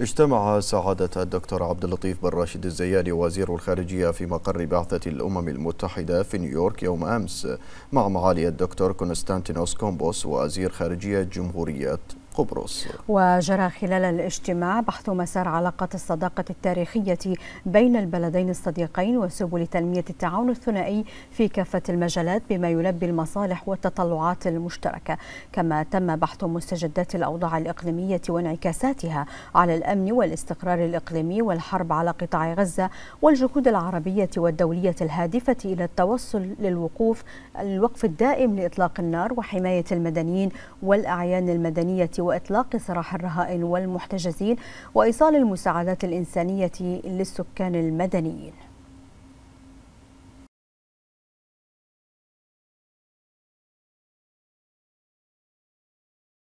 اجتمع سعادة الدكتور عبد اللطيف بن راشد الزياني وزير الخارجية في مقر بعثة الأمم المتحدة في نيويورك يوم أمس مع معالي الدكتور كونستانتينوس كومبوس وزير خارجية جمهورية قبرص وجرى خلال الاجتماع بحث مسار علاقة الصداقة التاريخية بين البلدين الصديقين وسبل تنمية التعاون الثنائي في كافة المجالات بما يلبي المصالح والتطلعات المشتركة كما تم بحث مستجدات الأوضاع الإقليمية وانعكاساتها على الأمن والاستقرار الإقليمي والحرب على قطاع غزة والجهود العربية والدولية الهادفة إلى التوصل للوقوف الوقف الدائم لإطلاق النار وحماية المدنيين والأعيان المدنية واطلاق سراح الرهائن والمحتجزين وإيصال المساعدات الإنسانية للسكان المدنيين